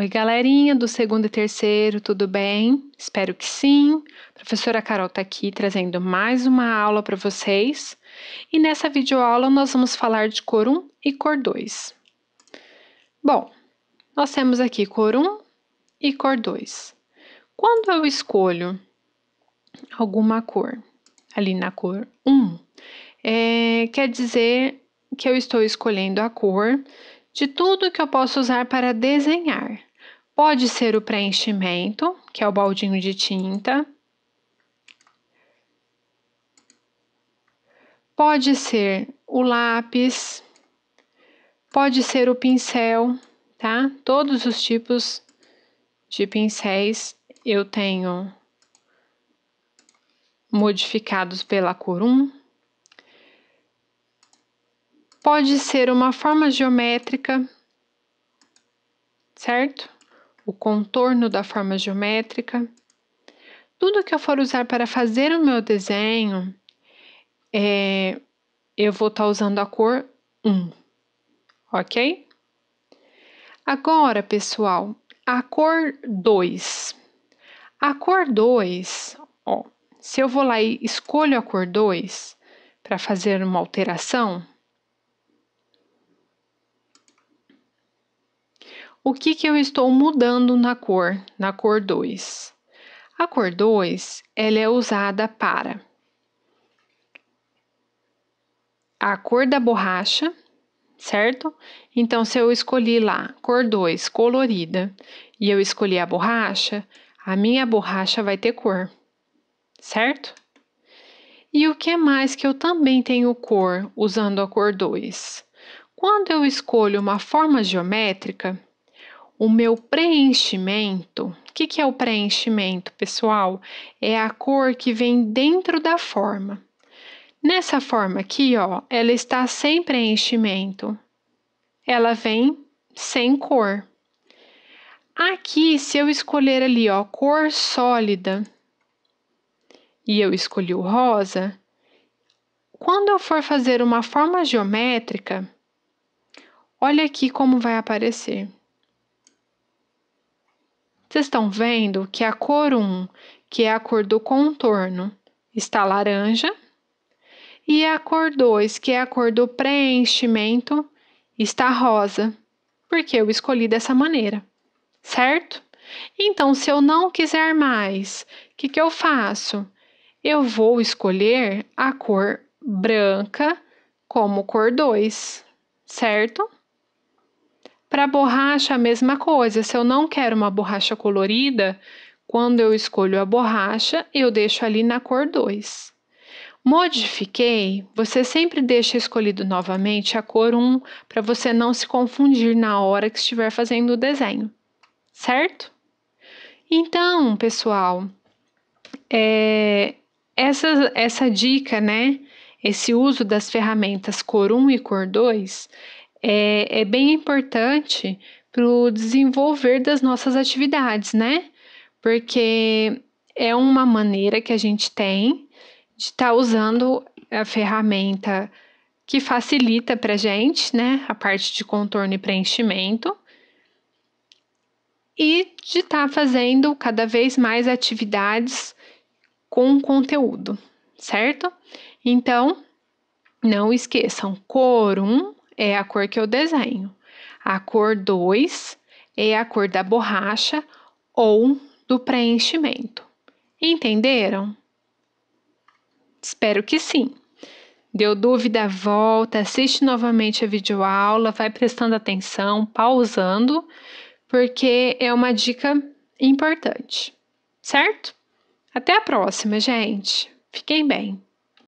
Oi, galerinha do segundo e terceiro, tudo bem? Espero que sim. A professora Carol está aqui trazendo mais uma aula para vocês. E nessa videoaula nós vamos falar de cor 1 e cor 2. Bom, nós temos aqui cor 1 e cor 2. Quando eu escolho alguma cor ali na cor 1, é, quer dizer que eu estou escolhendo a cor de tudo que eu posso usar para desenhar. Pode ser o preenchimento, que é o baldinho de tinta. Pode ser o lápis. Pode ser o pincel, tá? Todos os tipos de pincéis eu tenho modificados pela cor 1. Pode ser uma forma geométrica, certo? o contorno da forma geométrica. Tudo que eu for usar para fazer o meu desenho, é, eu vou estar tá usando a cor 1, ok? Agora, pessoal, a cor 2. A cor 2, se eu vou lá e escolho a cor 2 para fazer uma alteração, o que, que eu estou mudando na cor, na cor 2. A cor 2, ela é usada para a cor da borracha, certo? Então, se eu escolhi lá cor 2, colorida, e eu escolhi a borracha, a minha borracha vai ter cor, certo? E o que mais que eu também tenho cor usando a cor 2? Quando eu escolho uma forma geométrica, o meu preenchimento. O que, que é o preenchimento, pessoal? É a cor que vem dentro da forma. Nessa forma aqui, ó, ela está sem preenchimento. Ela vem sem cor. Aqui, se eu escolher ali, ó, cor sólida, e eu escolhi o rosa, quando eu for fazer uma forma geométrica, olha aqui como vai aparecer. Vocês estão vendo que a cor 1, que é a cor do contorno, está laranja, e a cor 2, que é a cor do preenchimento, está rosa, porque eu escolhi dessa maneira, certo? Então, se eu não quiser mais, o que, que eu faço? Eu vou escolher a cor branca como cor 2, certo? Para borracha, a mesma coisa. Se eu não quero uma borracha colorida, quando eu escolho a borracha, eu deixo ali na cor 2. Modifiquei, você sempre deixa escolhido novamente a cor 1 para você não se confundir na hora que estiver fazendo o desenho, certo? Então, pessoal, é, essa, essa dica, né? Esse uso das ferramentas cor 1 e cor 2 é, é bem importante para o desenvolver das nossas atividades, né? Porque é uma maneira que a gente tem de estar tá usando a ferramenta que facilita para a gente, né? A parte de contorno e preenchimento. E de estar tá fazendo cada vez mais atividades com conteúdo, certo? Então, não esqueçam, corum é a cor que eu desenho. A cor 2 é a cor da borracha ou do preenchimento. Entenderam? Espero que sim. Deu dúvida, volta, assiste novamente a videoaula, vai prestando atenção, pausando, porque é uma dica importante, certo? Até a próxima, gente. Fiquem bem.